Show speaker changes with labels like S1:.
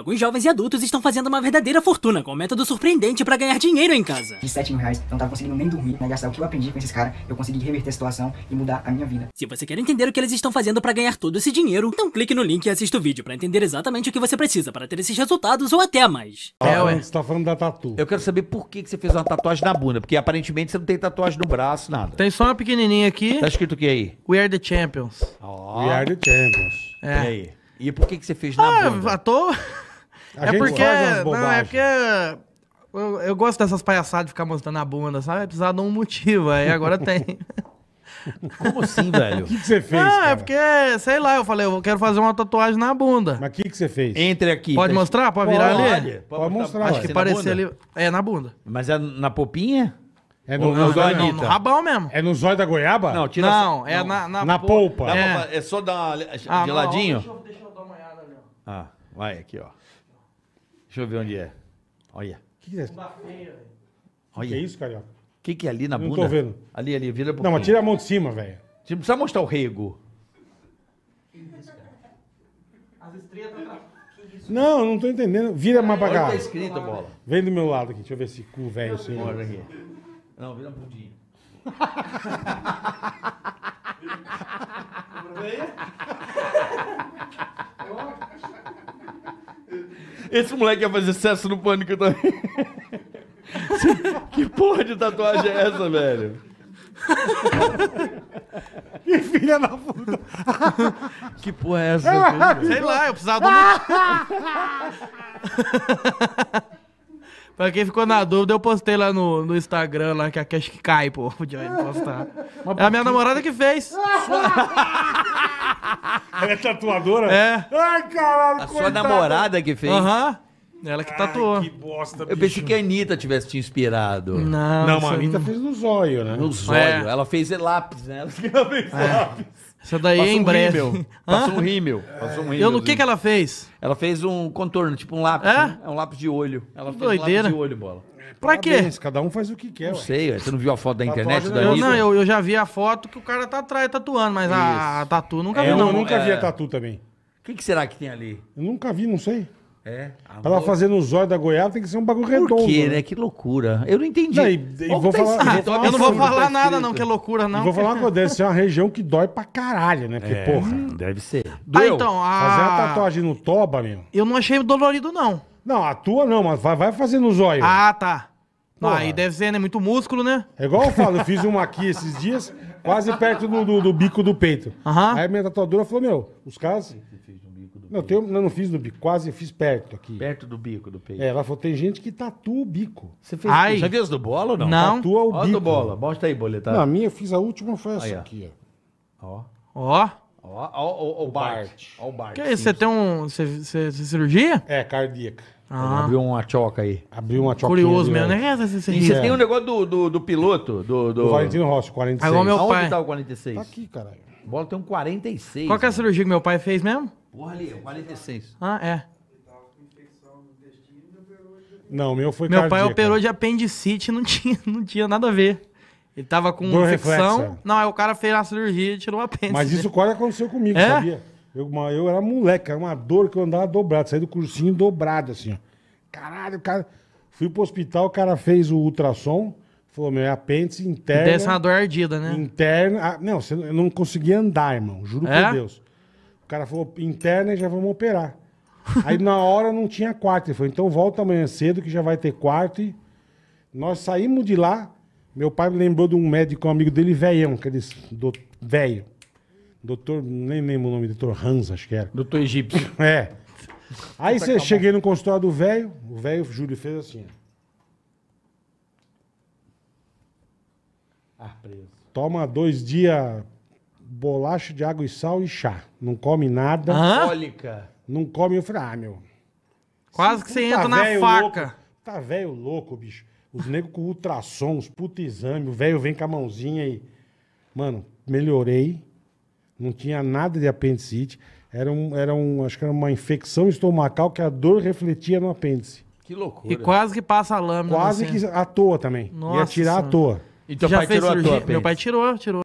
S1: alguns jovens e adultos estão fazendo uma verdadeira fortuna com um método surpreendente para ganhar dinheiro em casa. De 7 mil reais, não tava conseguindo nem dormir, né? Gastar o que eu aprendi com esses caras, eu consegui reverter a situação e mudar a minha vida. Se você quer entender o que eles estão fazendo para ganhar todo esse dinheiro, então clique no link e assista o vídeo para entender exatamente o que você precisa para ter esses resultados ou até mais. É, ué. Você tá falando da tatu. Eu quero saber por que, que você fez uma tatuagem na bunda, porque aparentemente você não tem tatuagem no braço, nada. Tem só uma pequenininha aqui. Tá escrito o que aí? We are the champions. Oh. We are the champions. É. E aí? E por que, que você fez na ah, bunda? Ah, à toa.
S2: A é porque. Não, é
S1: porque. Eu, eu, gosto dessas palhaçadas de ficar mostrando a bunda, sabe? É Precisava de um motivo, aí agora tem. Como assim, velho? O que, que você fez? Não, é cara? é porque, sei lá, eu falei, eu quero fazer uma tatuagem na bunda. Mas o que, que você fez? Entre aqui. Pode tá... mostrar? Pode, pode virar ali? Pode,
S2: pode, mostrar. Acho que é parecia ali.
S1: É, na bunda. Mas
S2: é na popinha? É no, zóio? no, não, no rabão mesmo. É no zóio da goiaba? Não, tira Não, essa... é na, na, na polpa. polpa. É. é. só dar uma ah, geladinho? deixa, eu, deixa eu dar uma
S1: olhada ali, Ah, vai aqui, ó. Deixa eu ver onde é. Olha. O que, que é isso? Olha. Que é isso, Carioca? O que, que é ali na Não bunda? Não tô vendo. Ali, ali, vira Não, mas tira
S2: a mão de cima, velho. Você tipo, precisa mostrar o rego.
S1: As estrelas
S2: não, não tô entendendo. Vira ah, mais pra cá. Tá escrito, bola. Vem do meu lado aqui, deixa eu ver esse cu velho
S1: aqui. Não, vira a bundinha. Esse moleque ia fazer sucesso no pânico também. que porra de tatuagem é essa, velho? que filha da puta. que porra é essa? É Sei lá, eu precisava
S2: do
S1: Pra quem ficou na dúvida, eu postei lá no, no Instagram, lá, que a cash que cai, pô. Podia postar. É a minha namorada que fez. Ela é tatuadora? É. Ai, caralho, A coitada. sua namorada que fez. Aham. Ela que tatuou. Ai, que bosta, bicho. Eu pensei que a Anitta tivesse te inspirado. Não, não a Anitta não...
S2: fez no zóio, né? No é. zóio. É.
S1: Ela fez lápis, né? Ela fez é. lápis. Essa daí Passou é em um breve. Rímel. Passou um rímel. Passou um rímel. Eu, no que, que ela fez? Ela fez um contorno, tipo um lápis. É? Né? É um lápis de olho. Ela fez Doideira. um lápis de olho, bola. É, pra quê? Cada um faz o que quer. Não ué. sei, você não viu a foto da internet da é Não, eu, eu, já vi a foto que o cara tá atrás tatuando, mas a, a tatu nunca é, vi, não. Eu nunca vi a tatu também. O que, que será que tem ali? Eu nunca vi, não sei. É. Tá Amor. Ela fazer
S2: no olhos da goiaba tem que ser um bagulho redondo. Por quê, né? né? Que loucura. Eu não entendi. Não, e, e vou tá falar, vou falar eu não vou falar tá nada, não, que é
S1: loucura, não. E vou falar uma coisa,
S2: deve ser uma região que dói pra caralho, né? Porque, é, porra.
S1: Deve ser. Ah, Doeu. Ah, então, a... Fazer uma
S2: tatuagem no toba, meu. Eu não achei dolorido, não. Não, a tua não, mas vai, vai fazendo os olhos. Ah, tá.
S1: Porra. aí deve ser, né? Muito músculo, né? É igual eu falo, eu fiz
S2: uma aqui esses dias, quase perto do, do, do bico do peito. Uhum. Aí a minha tatuadora falou, meu, os caras não, tem, eu não fiz no bico, quase fiz perto aqui. Perto do bico do peito. É, ela falou, tem gente que tatua o bico. Você fez, Ai. já viu as do bolo ou não? Não. Tatua o Ó, bico. do bola, Bosta
S1: aí, boletar. Não, a minha
S2: eu fiz a última, foi essa aqui,
S1: ó. Ó, Ó, ó, ó, ó, o Bart. Ó o Bart. que é isso? Você tem um. Você, cirurgia? É, cardíaca. Ah, Abriu uma choca aí. Abriu uma choca. curioso mesmo, né? Essa E cirurgia. você tem um negócio do, do, do piloto, do... do... Valentino Rossi, 46. o meu- pai. tá o 46? Tá aqui, caralho. O Bola tem um 46. Qual que é a né? cirurgia que meu pai fez mesmo? Porra, ali, 46. Ah, é. Não, o meu foi Meu pai operou de apendicite, não tinha, não tinha nada a ver. Ele tava com Dor infecção. reflexa. Não, aí o cara fez a cirurgia e tirou o apêndice. Mas isso quase aconteceu comigo, É? sabia?
S2: Eu, uma- eu era moleque, era uma dor que eu andava dobrado, saí do cursinho dobrado, assim, ó. Caralho, cara. Fui pro hospital, o cara fez o ultrassom, falou, meu, é apêndice interno. Deve ser uma
S1: dor ardida, né?
S2: Interno. Ah, não, eu não conseguia andar, irmão. Juro É? por Deus cara falou, interna e já vamos operar. Aí na hora não tinha quarto. Ele falou, então volta amanhã cedo que já vai ter quarto. E nós saímos de lá. Meu pai me lembrou de um médico, um amigo dele, velhão, aquele é do, velho. Doutor, nem lembro o nome, doutor Hans, acho que era. Doutor Egípcio. É. Aí você cheguei no consultório do velho, o velho Júlio fez assim. Ah, preso. Toma dois dias bolacha de água e sal e chá. Não come nada. Hã? Não come. Eu falei, ah, meu. Quase que você tá entra na faca. Louco, tá velho louco, bicho. Os negros com ultrassom, os puta exame, o velho vem com a mãozinha e. Mano, melhorei. Não tinha nada de apendicite. Era um, era um, acho que era uma infecção estomacal que a dor refletia no apêndice.
S1: Que loucura. E quase que passa a lâmina. Quase assim. que à
S2: toa também. Nossa. Ia tirar à toa. E teu Já pai tirou cirurgia? à toa, Meu pai
S1: tirou, tirou.